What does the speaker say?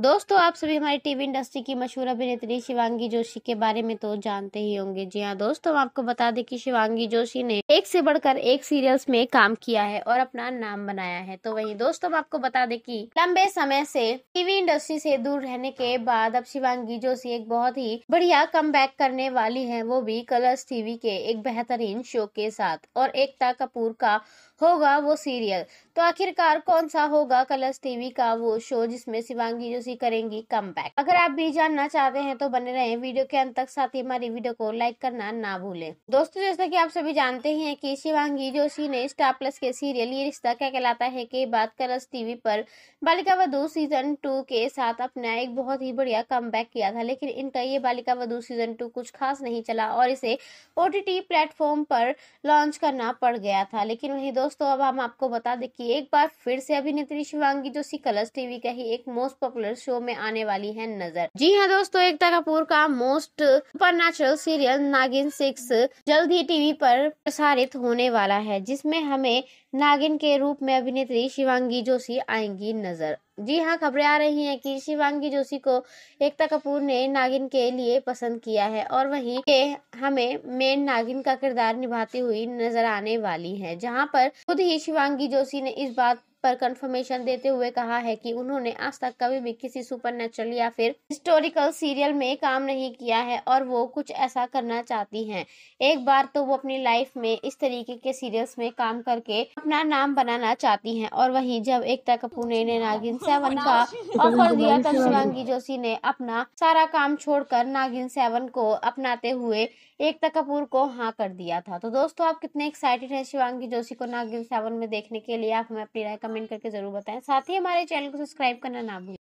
दोस्तों आप सभी हमारी टीवी इंडस्ट्री की मशहूर अभिनेत्री शिवांगी जोशी के बारे में तो जानते ही होंगे जी हाँ दोस्तों हम आपको बता दें कि शिवांगी जोशी ने एक से बढ़कर एक सीरियल्स में काम किया है और अपना नाम बनाया है तो वहीं दोस्तों हम आपको बता दें कि लंबे समय से टीवी इंडस्ट्री से दूर रहने के बाद अब शिवांगी जोशी एक बहुत ही बढ़िया कम करने वाली है वो भी कलर्स टीवी के एक बेहतरीन शो के साथ और एकता कपूर का होगा वो सीरियल तो आखिरकार कौन सा होगा कलर्स टीवी का वो शो जिसमें शिवांगी जोशी खुशी करेंगी कम अगर आप भी जानना चाहते हैं तो बने रहे वीडियो के अंत तक साथ ही हमारी वीडियो को लाइक करना ना भूले दोस्तों जैसा की आप सभी जानते हैं की शिवांगी जोशी ने स्टार प्लस के सीरियल ये रिश्ता क्या कहलाता है के बात कर टीवी पर बालिका वधु सीजन टू के साथ अपना एक बहुत ही बढ़िया कम किया था लेकिन इनका ये बालिका वधु सीजन टू कुछ खास नहीं चला और इसे ओ प्लेटफॉर्म पर लॉन्च करना पड़ गया था लेकिन वही दोस्तों अब हम आपको बता दें कि एक बार फिर से अभिनेत्री शिवांगी जोशी कलर्स टीवी का ही एक मोस्ट पॉपुलर शो में आने वाली है नजर जी हाँ दोस्तों एकता कपूर का most super serial Naagin six जल्द ही टीवी पर प्रसारित होने वाला है जिसमें हमें नागिन के रूप में अभिनेत्री शिवांगी जोशी आएंगी नजर जी हाँ खबरें आ रही हैं कि शिवांगी जोशी को एकता कपूर ने नागिन के लिए पसंद किया है और वहीं के हमें मेन नागिन का किरदार निभाती हुई नजर आने वाली है जहाँ पर खुद ही शिवांगी जोशी ने इस बात पर कंफर्मेशन देते हुए कहा है कि उन्होंने आज तक कभी भी किसी सुपर या फिर हिस्टोरिकल सीरियल में काम नहीं किया है और वो कुछ ऐसा करना चाहती हैं एक बार तो वो अपनी लाइफ में इस तरीके के सीरियल्स में काम करके अपना नाम बनाना चाहती हैं और वहीं जब एकता कपूर ने नागिन सेवन का ऑफर दिया तब तो शिवांगी जोशी ने अपना सारा काम छोड़कर नागिन सेवन को अपनाते हुए एकता कपूर को हाँ कर दिया था तो दोस्तों आप कितने एक्साइटेड है शिवांगी जोशी को नागिन सेवन में देखने के लिए आप हमें अपनी राय कमेंट कमेंट करके ज़रूर बताएं साथ ही हमारे चैनल को सब्सक्राइब करना ना भूलें